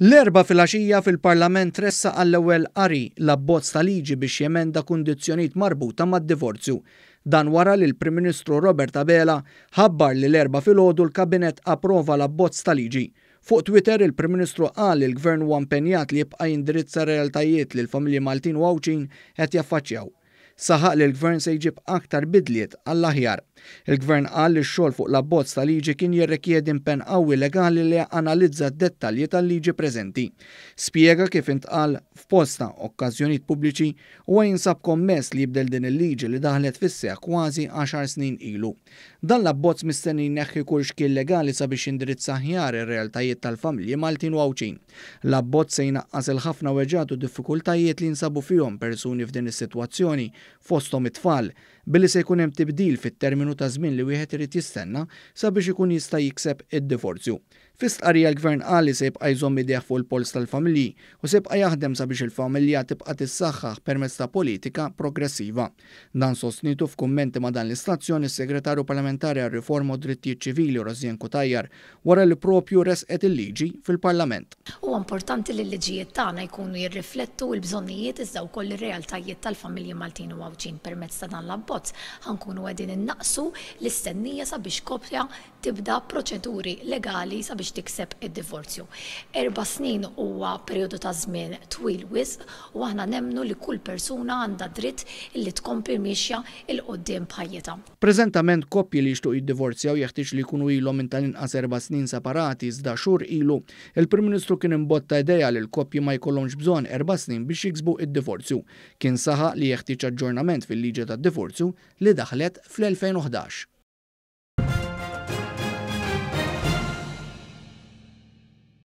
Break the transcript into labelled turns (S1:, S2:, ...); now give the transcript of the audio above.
S1: L-erba fil-axija fil-Parlament ressa għall-ewwel qari l-abbozz ta' liġi biex jemenda kundizzjonijiet marbuta mad-divorzju. Dan wara li l-Prim Ministru Robert Abela ħabbar li l-erba fil-ħodu l-Kabinet approva l-abbozz ta' liġi. Fuq Twitter il-Prim Ministru qal il gvern huwa impenjat li jibqa' jindirizza realtajiet li l-familji Maltin u Awċin qed jaffaċċjaw saħaq li l-gvern se jġib aktar bidliet għall-aħjar. Il-gvern qal li x-xogħol fuq l-abbozz tal-liġi kien jirrikjedi impen qawwi legali li analizza d-dettalji tal-liġi preżenti. Spjega kif intqal f'posta okkażjonijiet pubbliċi u jinsab kommess li jibdel din il-liġi li daħlet fis kważi 10 snin ilu. Dan l-abbozz mistenni neħħi kull xkien legali sabiex indirizza ħjar ir-realtajiet tal-familji Maltin u Awċin. L-abbozz se jnaqqas il-ħafna weġġat u diffikultajiet li jinsabu fihom persuni f'din is-sitwazzjoni fostom it-tfal, billi se jkun hemm tibdil fit-terminu ta' żmien li wieħed irid jistenna sabiex ikun jista' jikseb id-divorzju. Fistqarija l-gvern qal li se jibqa' jżomm idejh fuq il-pols tal-familji u se jibqa' jaħdem sabiex il-familja tibqa' tissaħħaħ permezz ta' politika progressiva. Dan sostnitu f'kummenti ma' dan l-istazzjoni s-segretarju parlamentari għal riforma u drittijiet ċivili Rozjen Kutajjar wara li propju resqet il-liġi fil-Parlament.
S2: U importanti li l-liġijiet tagħna jkunu jirriflettu l-bżonnijiet iżda wkoll ir-realtajiet tal-familji Maltin nkunu għawċin permezz ta' dan l-abbozz, ħankunu għedin innaqsu l-istennija sabiex kopja tibda proċeduri legali sabiex tikseb id-divorzju. Erba snin huwa periodu ta' żmien twil wis u aħna nemnu li kull persuna għandha dritt li tkompli miexja il-qoddim bħajjeta.
S1: Preżentament koppji li jixtuq id u jeħtieġ li jkunu ilu minn tal-inqas erba snin separati iżda xhur ilu. Il-Prim Ministru kien imbotta ideja li l-koppji ma jkollhomx bżonn erba snin biex jiksbu id-divorzju. Kien saħa li jeħtieġ aġġornament fil-liġi tad-divorzju li daħlet fl-2011.